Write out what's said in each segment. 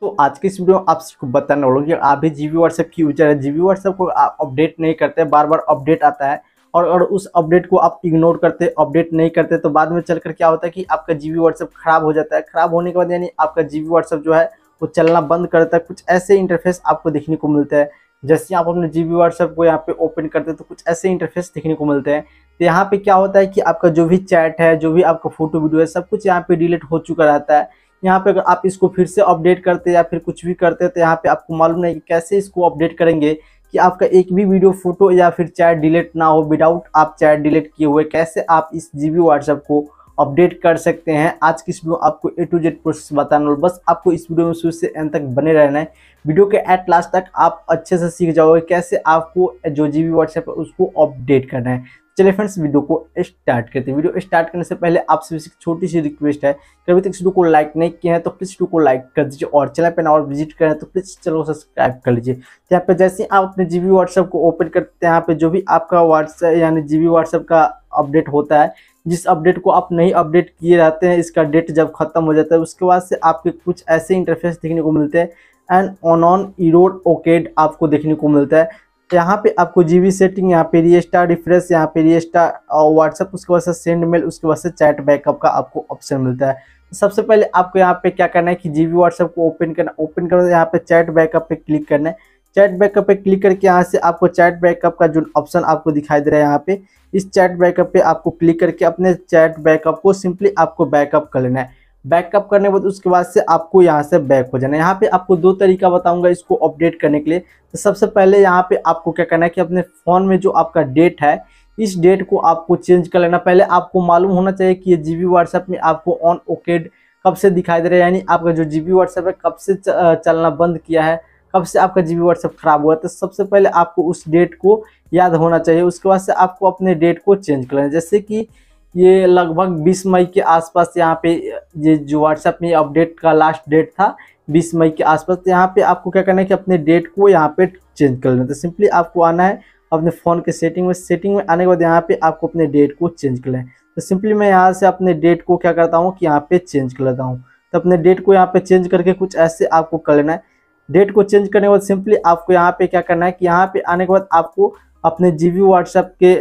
तो आज के इस वीडियो में आप सबको बताने वालों हूँ कि आप भी जीबी व्हाट्सएप की यूजर है जीबी व्हाट्सएप को आप अपडेट नहीं करते बार बार अपडेट आता है और अगर उस अपडेट को आप इग्नोर करते अपडेट नहीं करते तो बाद में चलकर क्या होता है कि आपका जीबी व्हाट्सएप खराब हो जाता है खराब होने के बाद यानी आपका जीबी व्हाट्सएप जो है वो चलना बंद करता है कुछ ऐसे इंटरफेस आपको देखने को मिलते हैं जैसे आप अपने जी बी व्हाट्सएप को यहाँ पे ओपन करते हैं तो कुछ ऐसे इंटरफेस देखने को मिलते हैं तो यहाँ पे क्या होता है कि आपका जो भी चैट है जो भी आपका फोटो वीडियो है सब कुछ यहाँ पे डिलीट हो चुका रहता है यहाँ पे अगर आप इसको फिर से अपडेट करते या फिर कुछ भी करते तो यहाँ पे आपको मालूम नहीं कि कैसे इसको अपडेट करेंगे कि आपका एक भी वीडियो फोटो या फिर चैट डिलीट ना हो विदाउट आप चैट डिलीट किए हुए कैसे आप इस जी बी व्हाट्सएप को अपडेट कर सकते हैं आज की इस वीडियो आपको ए टू जेड प्रोसेस बताना और बस आपको इस वीडियो में शुरू से एंड तक बने रहना है वीडियो के एट लास्ट तक आप अच्छे से सीख जाओगे कैसे आपको जो जी बी व्हाट्सएप है उसको अपडेट करना है चलिए फ्रेंड्स वीडियो को स्टार्ट करते हैं वीडियो स्टार्ट करने से पहले आपसे से छोटी सी रिक्वेस्ट है कि अभी तक वीडियो को लाइक नहीं किया है तो प्लीज़ वीडियो को लाइक कर दीजिए और चैनल पर और विजिट करें तो प्लीज़ चलो सब्सक्राइब कर लीजिए यहाँ पे जैसे आप अपने जी बी व्हाट्सएप को ओपन करते हैं यहाँ पे जो भी आपका व्हाट्सएप यानी जी बी व्हाट्सएप का अपडेट होता है जिस अपडेट को आप नहीं अपडेट किए रहते हैं इसका डेट जब खत्म हो जाता है उसके बाद से आपके कुछ ऐसे इंटरफेस देखने को मिलते हैं एंड ऑन ऑन इरोड ओकेड आपको देखने को मिलता है यहाँ पे आपको जी बी सेटिंग यहाँ पे रिएस्टा रिफ्रेश यहाँ पे रिएस्टा और व्हाट्सअप उसके वजह से सेंड मेल उसके वजह से चैट बैकअप का आपको ऑप्शन मिलता है सबसे पहले आपको यहाँ पे क्या करना है कि जी बी व्हाट्सअप को ओपन करना ओपन करना यहाँ पे चैट बैकअप पे क्लिक करना है चैट बैकअप पे क्लिक करके यहाँ से आपको चैट बैकअप का जो ऑप्शन आपको दिखाई दे रहा है यहाँ पे इस चैट बैकअप पे आपको क्लिक करके अपने चैट बैकअप को सिंपली आपको बैकअप कर लेना है बैकअप करने के बाद उसके बाद से आपको यहाँ से बैक हो जाना है यहाँ पे आपको दो तरीका बताऊंगा इसको अपडेट करने के लिए तो सबसे पहले यहाँ पे आपको क्या करना है कि अपने फ़ोन में जो आपका डेट है इस डेट को आपको चेंज कर लेना पहले आपको मालूम होना चाहिए कि ये जी व्हाट्सएप में आपको ऑन ओकेड कब से दिखाई दे रहा है यानी आपका जो जी व्हाट्सएप है कब से चलना बंद किया है कब से आपका जी व्हाट्सएप ख़राब हुआ है तो सबसे पहले आपको उस डेट को याद होना चाहिए उसके बाद से आपको अपने डेट को चेंज कर लेना जैसे कि ये लगभग 20 मई के आसपास यहाँ पे ये जो व्हाट्सएप में अपडेट का लास्ट डेट था बीस मई के आसपास तो यहाँ पे आपको क्या करना है कि अपने डेट को यहाँ पे चेंज कर लेना तो सिंपली आपको आना है अपने फ़ोन के सेटिंग में सेटिंग में आने के बाद यहाँ पे आपको अपने डेट को चेंज कर लें तो सिंपली मैं यहाँ से अपने डेट को क्या करता हूँ कि यहाँ पे चेंज कर लेता हूँ तो अपने डेट को यहाँ पे चेंज करके कुछ ऐसे आपको कर लेना है डेट को चेंज करने के बाद सिंपली आपको यहाँ पर क्या करना है कि यहाँ पर आने के बाद आपको अपने जी व्हाट्सएप के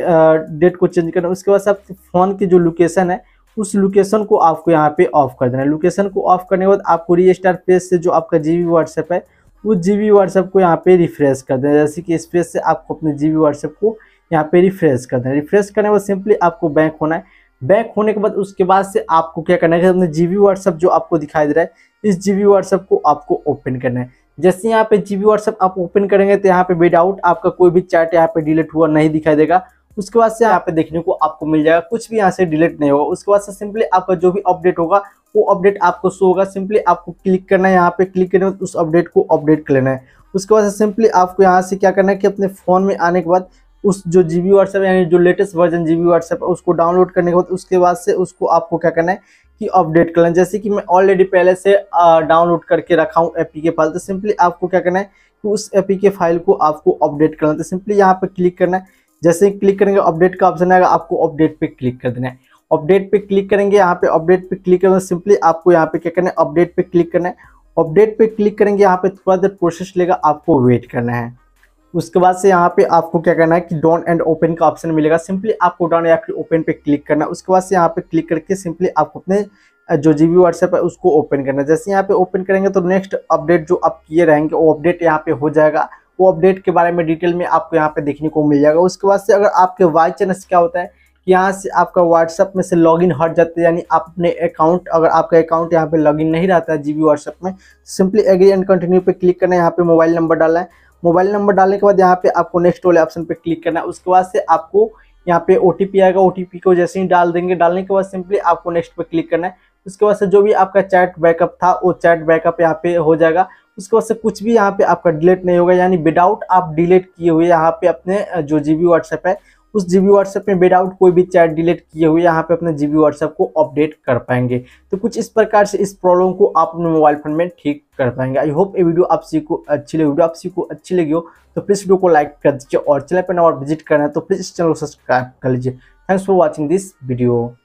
डेट को चेंज करना है उसके बाद सब फ़ोन की जो लोकेशन है उस लोकेशन को आपको यहाँ पे ऑफ कर देना है लोकेशन को ऑफ करने के बाद आपको री स्टार पेज से जो आपका जी बी व्हाट्सएप है उस जी बी व्हाट्सएप को यहाँ पे रिफ्रेश कर देना जैसे कि इस पेज से आपको अपने जी बी व्हाट्सएप को यहाँ पे रिफ्रेश कर देना रिफ्रेश करने के बाद सिंपली आपको बैक होना है बैक होने के बाद उसके बाद से आपको क्या करना है अपने जी बी व्हाट्सएप जो आपको दिखाई दे रहा है इस जी बी व्हाट्सएप को आपको ओपन करना है जैसे यहाँ पे जी बी व्हाट्सएप आप ओपन करेंगे तो यहाँ पे विदाउट आपका कोई भी चैट यहाँ पे डिलीट हुआ नहीं दिखाई देगा उसके बाद से यहाँ पे देखने को आपको मिल जाएगा कुछ भी यहाँ से डिलीट नहीं होगा उसके बाद से सिंपली आपका जो भी अपडेट होगा वो अपडेट आपको शो होगा सिंपली आपको क्लिक करना है यहाँ पे क्लिक करने के उस अपडेट को अपडेट कर लेना है उसके बाद से सिंपली आपको यहाँ से क्या करना है कि अपने फ़ोन में आने के बाद उस जो जी बी व्हाट्सएप यानी जो latest version G B WhatsApp है उसको डाउनलोड करने के बाद उसके बाद से उसको आपको क्या करना है कि अपडेट करना है जैसे कि मैं ऑलरेडी पहले से डाउनलोड करके रखा हूँ एपी के फाइल तो सिंपली आपको क्या करना है कि उस एपी के फाइल को आपको अपडेट करना है तो सिंपली यहाँ पर क्लिक करना है जैसे ही क्लिक करेंगे अपडेट का ऑप्शन आएगा आपको अपडेट पे क्लिक कर देना है अपडेट पे क्लिक करेंगे यहाँ पे अपडेट पे क्लिक करना सिंपली आपको यहाँ पे क्या करना है अपडेट पे क्लिक करना है अपडेट पे क्लिक करेंगे यहाँ पे थोड़ा देर प्रोसेस लेगा आपको वेट करना है उसके बाद से यहाँ पे आपको क्या करना है कि डॉन एंड ओपन का ऑप्शन मिलेगा सिंपली आपको डॉन या फिर ओपन पे क्लिक करना है उसके बाद से यहाँ पे क्लिक करके सिंपली आपको अपने जो जी बी व्हाट्सएप है उसको ओपन करना है जैसे यहाँ पे ओपन करेंगे तो नेक्स्ट अपडेट जो आप किए रहेंगे वो अपडेट यहाँ पे हो जाएगा वो अपडेट के बारे में डिटेल में आपको यहाँ पे देखने को मिल जाएगा उसके बाद से अगर आपके वाई चैनल से क्या होता है कि यहाँ से आपका व्हाट्सअप में से लॉगिन हट जाते हैं यानी आप अपने अकाउंट अगर आपका अकाउंट यहाँ पे लॉगिन नहीं रहता है जी बी व्हाट्सअप में सिंपली एग्री एंड कंटिन्यू पे क्लिक करना है यहाँ पे मोबाइल नंबर डालना है मोबाइल नंबर डालने के बाद यहाँ पे आपको नेक्स्ट वाले ऑप्शन पे क्लिक करना है उसके बाद से आपको यहाँ पे ओ आएगा ओ को जैसे ही डाल देंगे डालने के बाद सिंपली आपको नेक्स्ट पे क्लिक करना है उसके बाद से जो भी आपका चैट बैकअप था वो चैट बैकअप यहाँ पे हो जाएगा उसके बाद से कुछ भी यहाँ पे आपका डिलीट नहीं होगा यानी विदाउट आप डिलीट किए हुए यहाँ पे अपने जो जी बी व्हाट्सएप है उस जी बी व्हाट्सएप में विदाउट कोई भी चैट डिलीट किए हुए यहाँ पे अपने जी बी व्हाट्सएप को अपडेट कर पाएंगे तो कुछ इस प्रकार से इस प्रॉब्लम को आप अपने मोबाइल फ़ोन में ठीक कर पाएंगे आई होप ये वीडियो आप सी को अच्छी लगी वीडियो आप सी को अच्छी लगी हो तो प्लीज़ वीडियो को लाइक कर दीजिए और चैनल पर नंबर विजिट करना है तो प्लीज़ इस चैनल को सब्सक्राइब कर लीजिए thanks for watching this video